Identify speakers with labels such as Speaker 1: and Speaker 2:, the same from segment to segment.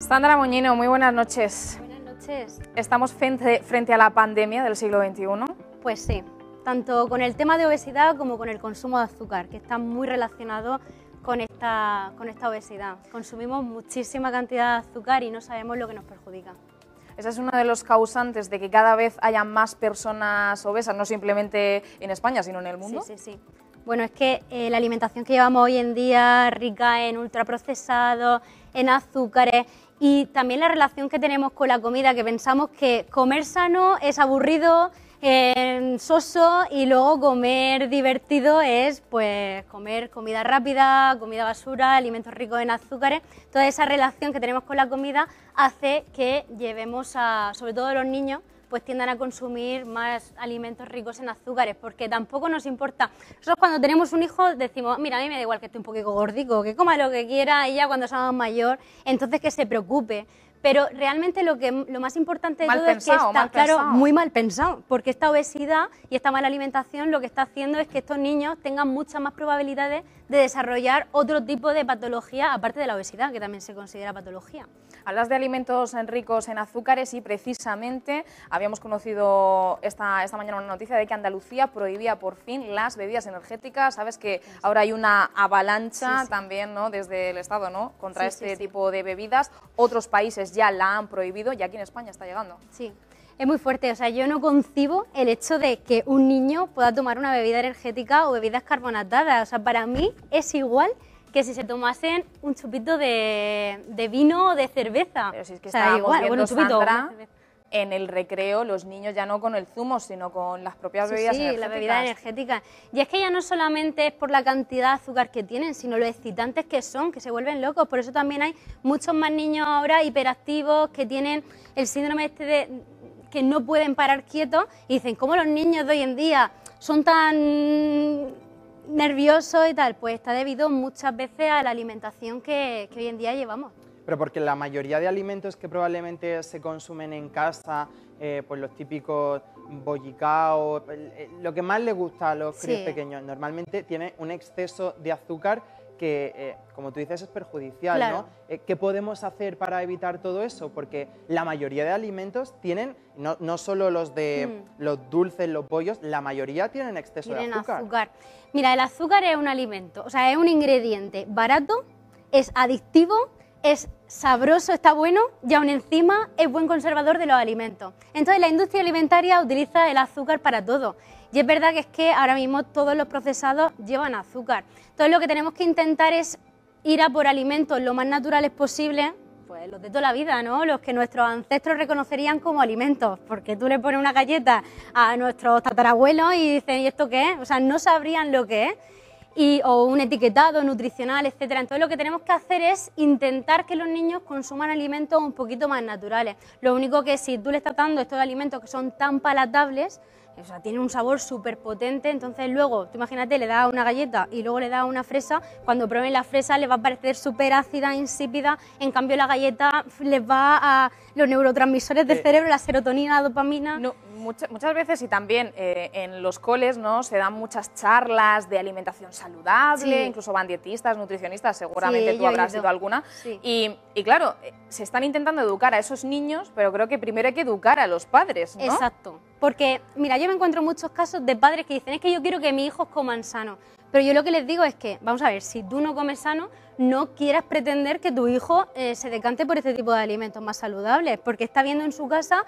Speaker 1: Sandra Moñino, muy buenas noches. Buenas noches. ¿Estamos frente, a la pandemia del siglo XXI? Pues sí, tanto con el tema de obesidad como con el consumo de azúcar, que está muy
Speaker 2: relacionado con esta, con esta obesidad. Consumimos muchísima cantidad de azúcar y no sabemos lo que nos perjudica.
Speaker 1: ¿Esa es uno de los causantes de que cada vez haya más personas obesas, no simplemente en España, sino en el mundo. Sí, sí, sí. Bueno, es que eh, la
Speaker 2: alimentación que llevamos hoy en día, rica en ultraprocesados, en azúcares y también la relación que tenemos con la comida, que pensamos que comer sano es aburrido, eh, soso y luego comer divertido es pues comer comida rápida, comida basura, alimentos ricos en azúcares. Toda esa relación que tenemos con la comida hace que llevemos a, sobre todo los niños, pues tiendan a consumir más alimentos ricos en azúcares, porque tampoco nos importa. Nosotros cuando tenemos un hijo decimos, mira, a mí me da igual que esté un poquito gordico, que coma lo que quiera, ella cuando sea mayor, entonces que se preocupe. Pero realmente lo, que, lo más importante de todo es que está, claro, muy mal pensado, porque esta obesidad y esta mala alimentación lo que está haciendo es que estos niños tengan muchas más probabilidades
Speaker 1: de desarrollar otro tipo de patología, aparte de la obesidad, que también se considera patología. Hablas de alimentos ricos en azúcares y precisamente habíamos conocido esta, esta mañana una noticia de que Andalucía prohibía por fin las bebidas energéticas. Sabes que ahora hay una avalancha también ¿no? desde el Estado ¿no? contra este tipo de bebidas. Otros países ya la han prohibido y aquí en España está llegando. Sí,
Speaker 2: es muy fuerte. O sea, yo no concibo el hecho de que un niño pueda tomar una bebida energética o bebidas carbonatadas. O sea, para mí es igual que si se tomasen un chupito de, vino o de cerveza.
Speaker 1: Pero si es que o igual, viendo, chupito, en el recreo los niños ya no con el zumo, sino con las propias bebidas energéticas. Sí, la bebida energética. Y es que ya no solamente es por la cantidad
Speaker 2: de azúcar que tienen, sino los excitantes que son, que se vuelven locos. Por eso también hay muchos más niños ahora hiperactivos que tienen el síndrome este de que no pueden parar quietos y dicen, ¿cómo los niños de hoy en día son tan nerviosos y tal? Pues está debido muchas veces a la alimentación que, que hoy en día llevamos.
Speaker 3: Pero porque la mayoría de alimentos que probablemente se consumen en casa, eh, pues los típicos bollicaos, eh, lo que más le gusta a los críos pequeños, normalmente tiene un exceso de azúcar que, eh, como tú dices, es perjudicial, ¿no? Eh, ¿Qué podemos hacer para evitar todo eso? Porque la mayoría de alimentos tienen, no, no solo los de mm. los dulces, los pollos, la mayoría tienen exceso de
Speaker 2: azúcar. Mira, el azúcar es un alimento, o sea, es un ingrediente barato, es adictivo, es sabroso, está bueno y aún encima es buen conservador de los alimentos. Entonces la industria alimentaria utiliza el azúcar para todo y es verdad que es que ahora mismo todos los procesados llevan azúcar. Entonces lo que tenemos que intentar es ir a por alimentos lo más naturales posible, pues los de toda la vida, ¿no? Los que nuestros ancestros reconocerían como alimentos, porque tú le pones una galleta a nuestros tatarabuelos y dicen, ¿y esto qué es? O sea, no sabrían lo que es y, o un etiquetado nutricional, etcétera. Entonces lo que tenemos que hacer es intentar que los niños consuman alimentos un poquito más naturales. Lo único que si tú le estás dando estos alimentos que son tan palatables, o sea, tienen un sabor súper potente, entonces luego, tú imagínate, le das una galleta y luego le das una fresa, cuando prueben la fresa les va a parecer súper ácida, insípida, en cambio la galleta les va a los neurotransmisores del eh, cerebro, la
Speaker 1: serotonina, la dopamina muchas, muchas veces y también eh, en los coles no se dan muchas charlas de alimentación saludable, incluso van dietistas, nutricionistas, seguramente tú habrás sido alguna. Y, claro, eh, se están intentando educar a esos niños, pero creo que primero hay que educar a los padres. ¿no? Exacto, porque
Speaker 2: mira, yo me encuentro muchos casos de padres que dicen es que yo quiero que mis hijos coman sano. Pero yo lo que les digo es que, vamos a ver, si tú no comes sano, no quieras pretender que tu hijo eh, se decante por este tipo de alimentos más saludables, porque está viendo en su casa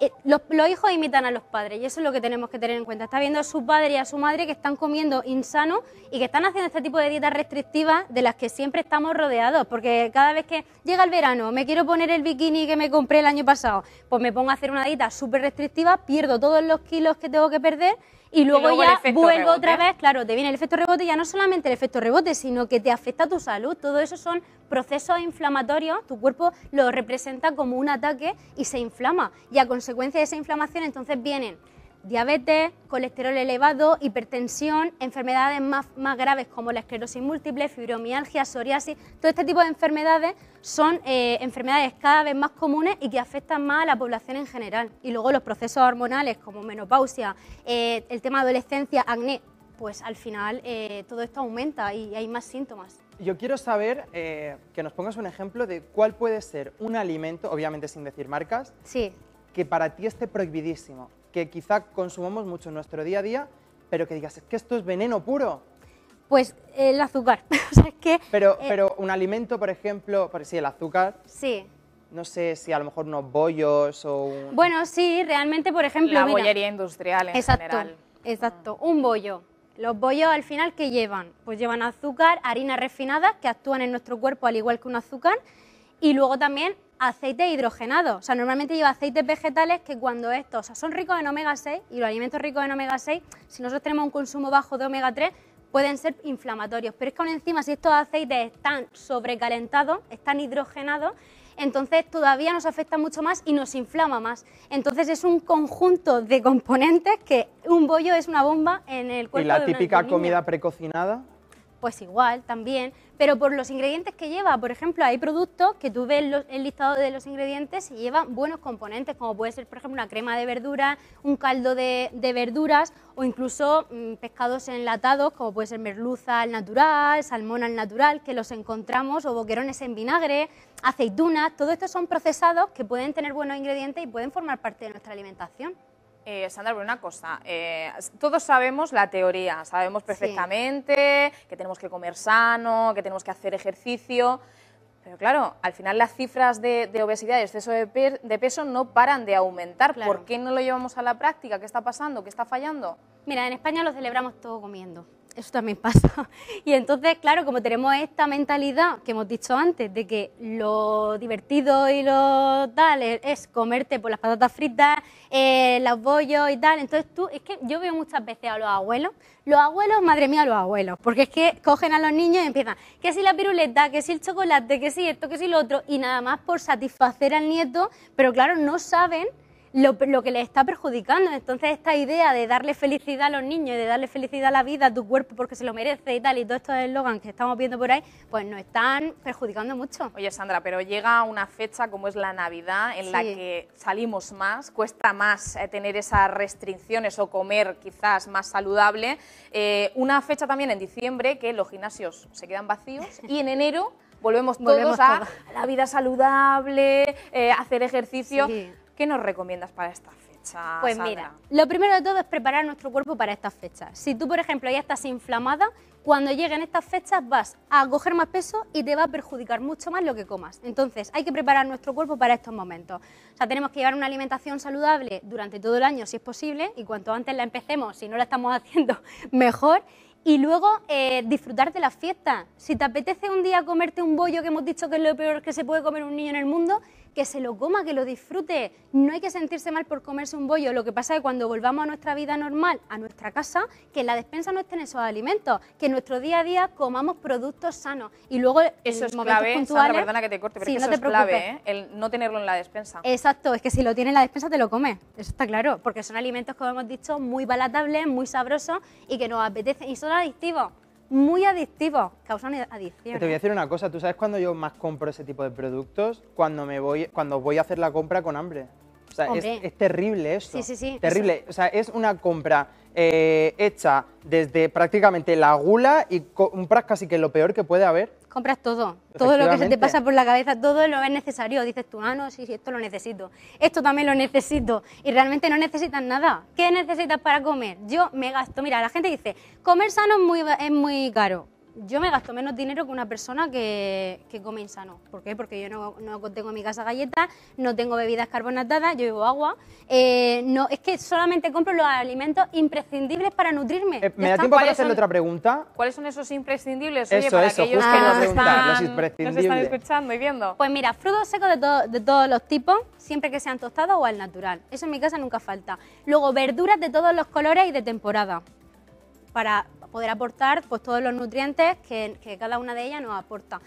Speaker 2: eh, los, hijos imitan a los padres y eso es lo que tenemos que tener en cuenta. Está viendo a su padre y a su madre que están comiendo insano y que están haciendo este tipo de dietas restrictivas de las que siempre estamos rodeados, porque cada vez que llega el verano, me quiero poner el bikini que me compré el año pasado, pues me pongo a hacer una dieta súper restrictiva, pierdo todos los kilos que tengo que perder y luego, ya vuelvo otra vez, claro, te viene el efecto rebote, ya no solamente el efecto rebote, sino que te afecta a tu salud, todo eso son procesos inflamatorios, tu cuerpo lo representa como un ataque y se inflama. Y a consecuencia de esa inflamación entonces vienen diabetes, colesterol elevado, hipertensión, enfermedades más, graves como la esclerosis múltiple, fibromialgia, psoriasis, todo este tipo de enfermedades son eh, enfermedades cada vez más comunes y que afectan más a la población en general. Y luego los procesos hormonales como menopausia, eh, el tema adolescencia, acné, pues al final eh, todo esto aumenta y hay más síntomas
Speaker 3: yo quiero saber eh, que nos pongas un ejemplo de cuál puede ser un alimento, obviamente sin decir marcas, sí. que para ti esté prohibidísimo, que quizá consumamos mucho en nuestro día a día, pero que digas, es que esto es veneno puro. Pues el azúcar. pero, eh, pero un alimento, por ejemplo, por si el azúcar. Sí no sé si a lo mejor unos bollos o un...
Speaker 2: Bueno, sí, realmente, por ejemplo... La bollería industrial exacto, Exacto, un bollo. Los bollos al final que llevan, pues llevan azúcar, harinas refinadas que actúan en nuestro cuerpo al igual que un azúcar y luego también aceite hidrogenado. O sea, normalmente lleva aceites vegetales que cuando estos, sea, son ricos en omega 6 y los alimentos ricos en omega 6, si nosotros tenemos un consumo bajo de omega 3, pueden ser inflamatorios. Pero es que aún encima, si estos aceites están sobrecalentados, están hidrogenados, entonces todavía nos afecta mucho más y nos inflama más. Entonces es un conjunto de componentes que un bollo es una bomba en el cuerpo. ¿Y la típica comida
Speaker 3: precocinada?
Speaker 2: pues igual también, pero por los ingredientes que lleva. Por ejemplo, hay productos que tú ves el listado de los ingredientes y llevan buenos componentes, como puede ser, por ejemplo, una crema de verduras, un caldo de, verduras o incluso mm, pescados enlatados, como puede ser merluza al natural, salmón al natural, que los encontramos, o boquerones en vinagre, aceitunas. Todo esto son procesados que pueden tener buenos ingredientes y pueden formar parte de nuestra alimentación.
Speaker 1: Eh, Sandra, una cosa, eh, todos sabemos la teoría, sabemos perfectamente que tenemos que comer sano, que tenemos que hacer ejercicio, pero claro, al final las cifras de, obesidad y exceso de, peso no paran de aumentar. ¿Por qué no lo llevamos a la práctica? ¿Qué está pasando? ¿Qué está fallando?
Speaker 2: Mira, en España lo celebramos todo comiendo eso también pasa. Y entonces, claro, como tenemos esta mentalidad que hemos dicho antes, de que lo divertido y lo tal es, comerte por las patatas fritas, eh, los bollos y tal, entonces tú, es que yo veo muchas veces a los abuelos, los abuelos, madre mía, los abuelos, porque es que cogen a los niños y empiezan, que si la piruleta, que si el chocolate, que si esto, que si lo otro, y nada más por satisfacer al nieto, pero claro, no saben lo, que les está perjudicando. Entonces, esta idea de darle felicidad a los niños y de darle felicidad a la vida, a tu cuerpo porque se lo merece y tal, y todos estos eslogans que estamos viendo por
Speaker 1: ahí, pues nos están perjudicando mucho. Oye, Sandra, pero llega una fecha como es la Navidad en la que salimos más, cuesta más eh, tener esas restricciones o comer quizás más saludable. Eh, una fecha también en diciembre que los gimnasios se quedan vacíos y en enero volvemos todos a, la vida saludable, eh, hacer ejercicio. Sí. ¿Qué nos recomiendas para esta fecha? Pues mira,
Speaker 2: lo primero de todo es preparar nuestro cuerpo para estas fechas. Si tú, por ejemplo, ya estás inflamada, cuando lleguen estas fechas vas a coger más peso y te va a perjudicar mucho más lo que comas. Entonces, hay que preparar nuestro cuerpo para estos momentos. O sea, tenemos que llevar una alimentación saludable durante todo el año, si es posible, y cuanto antes la empecemos, si no la estamos haciendo, mejor. Y luego eh, disfrutar de la fiesta. Si te apetece un día comerte un bollo, que hemos dicho que es lo peor que se puede comer un niño en el mundo, que se lo coma, que lo disfrute. No hay que sentirse mal por comerse un bollo. Lo que pasa es que cuando volvamos a nuestra vida normal, a nuestra casa, que en la despensa no estén esos alimentos, que en nuestro día a día comamos productos sanos.
Speaker 1: Y luego eh, eso es momentos clave, puntuales, perdona que te corte, pero eso es clave, ¿eh? el no tenerlo en la despensa.
Speaker 2: Exacto, es que si lo tiene en la despensa te lo comes, eso está claro, porque son alimentos, como hemos dicho, muy palatables, muy sabrosos y que nos apetece y adictivo, muy adictivo causan adicción. Te voy a
Speaker 3: decir una cosa, ¿tú sabes cuando yo más compro ese tipo de productos? Cuando me voy, cuando voy a hacer la compra con hambre. O es, terrible eso, Sí, sí, sí. Terrible. O sea, es una compra eh, hecha desde prácticamente la gula y un casi que lo peor que puede haber
Speaker 2: compras todo, todo lo que se te pasa por la cabeza, todo lo es necesario. Dices tú, ah, no, sí, esto lo necesito, esto también lo necesito. Y realmente no necesitas nada. ¿Qué necesitas para comer? Yo me gasto, mira, la gente dice, comer sano muy, es muy caro yo me gasto menos dinero que una persona que, que come insano. ¿Por qué? Porque yo no, tengo en mi casa galletas, no tengo bebidas carbonatadas, yo bebo agua. Eh, no, es que solamente compro los alimentos imprescindibles para nutrirme. Eh, ¿Me da tiempo para hacerle otra pregunta? ¿Cuáles son esos imprescindibles? Oye, eso, para eso, aquellos que nos están, nos están, escuchando y viendo. Pues mira, frutos secos de, de todos los tipos, siempre que sean tostados o al natural. Eso en mi casa nunca falta. Luego, verduras de todos los colores y de temporada para poder aportar pues, todos los nutrientes que, cada una de ellas nos aporta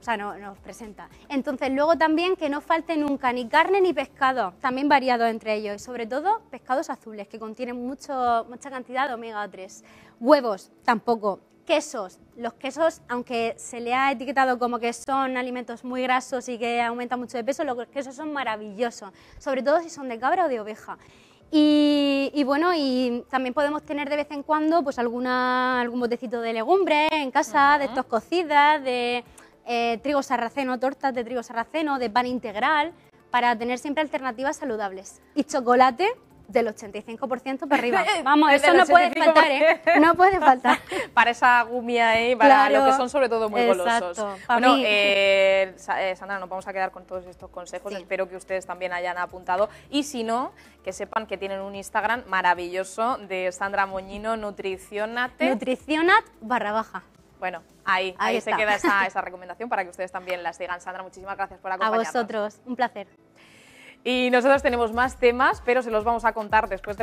Speaker 2: o sea, nos presenta. Entonces, luego también que no falte nunca ni carne ni pescado, también variado entre ellos, y sobre todo pescados azules, que contienen mucho, mucha cantidad de omega 3. Huevos, tampoco. Quesos, los quesos, aunque se le ha etiquetado como que son alimentos muy grasos y que aumentan mucho de peso, los quesos son maravillosos, sobre todo si son de cabra o de oveja. Y, bueno, y también podemos tener de vez en cuando pues alguna, algún botecito de legumbres en casa, de estos cocidas, de eh, trigo sarraceno, tortas de trigo sarraceno, de pan integral, para tener siempre alternativas saludables. Y chocolate, del 85% para arriba. Vamos, eso no puede faltar, ¿eh? No puede
Speaker 1: faltar. para esa gumia, ahí, Para lo que son sobre todo muy golosos. Bueno, eh, eh, Sandra, nos vamos a quedar con todos estos consejos. Espero que ustedes también hayan apuntado. Y si no, que sepan que tienen un Instagram maravilloso de Sandra Moñino, Nutricionate. Nutricionat barra baja. Bueno, ahí, ahí, se queda esa, esa recomendación para que ustedes también la sigan. Sandra, muchísimas gracias por acompañarnos. A vosotros, un placer. Y nosotros tenemos más temas, pero se los vamos a contar después de...